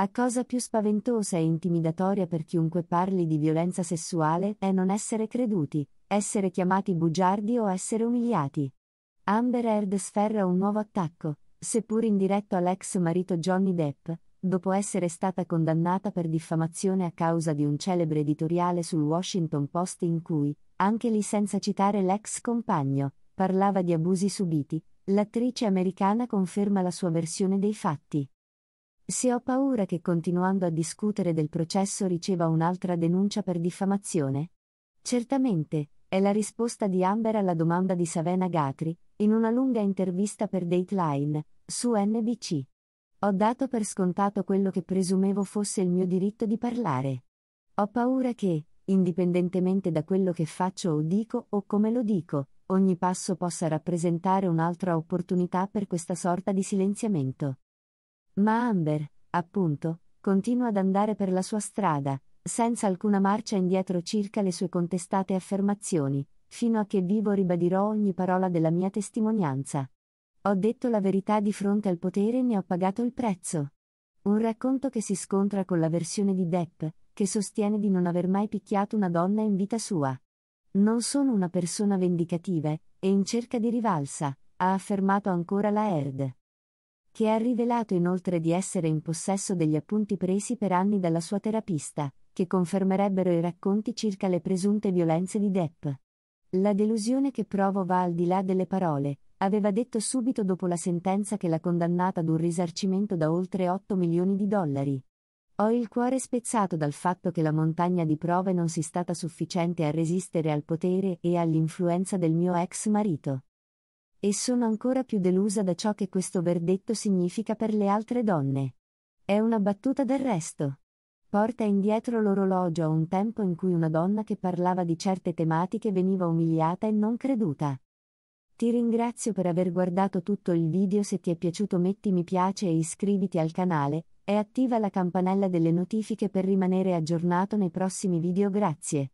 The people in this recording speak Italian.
A cosa più spaventosa e intimidatoria per chiunque parli di violenza sessuale è non essere creduti, essere chiamati bugiardi o essere umiliati. Amber Heard sferra un nuovo attacco, seppur indiretto all'ex marito Johnny Depp, dopo essere stata condannata per diffamazione a causa di un celebre editoriale sul Washington Post in cui, anche lì senza citare l'ex compagno, parlava di abusi subiti, l'attrice americana conferma la sua versione dei fatti. Se ho paura che continuando a discutere del processo riceva un'altra denuncia per diffamazione? Certamente, è la risposta di Amber alla domanda di Savena Gatri, in una lunga intervista per Dateline, su NBC. Ho dato per scontato quello che presumevo fosse il mio diritto di parlare. Ho paura che, indipendentemente da quello che faccio o dico o come lo dico, ogni passo possa rappresentare un'altra opportunità per questa sorta di silenziamento. Ma Amber, appunto, continua ad andare per la sua strada, senza alcuna marcia indietro circa le sue contestate affermazioni, fino a che vivo ribadirò ogni parola della mia testimonianza. Ho detto la verità di fronte al potere e ne ho pagato il prezzo. Un racconto che si scontra con la versione di Depp, che sostiene di non aver mai picchiato una donna in vita sua. Non sono una persona vendicativa e in cerca di rivalsa, ha affermato ancora la Herd che ha rivelato inoltre di essere in possesso degli appunti presi per anni dalla sua terapista, che confermerebbero i racconti circa le presunte violenze di Depp. La delusione che provo va al di là delle parole, aveva detto subito dopo la sentenza che l'ha condannata ad un risarcimento da oltre 8 milioni di dollari. Ho il cuore spezzato dal fatto che la montagna di prove non sia stata sufficiente a resistere al potere e all'influenza del mio ex marito. E sono ancora più delusa da ciò che questo verdetto significa per le altre donne. È una battuta del resto. Porta indietro l'orologio a un tempo in cui una donna che parlava di certe tematiche veniva umiliata e non creduta. Ti ringrazio per aver guardato tutto il video se ti è piaciuto metti mi piace e iscriviti al canale, e attiva la campanella delle notifiche per rimanere aggiornato nei prossimi video grazie.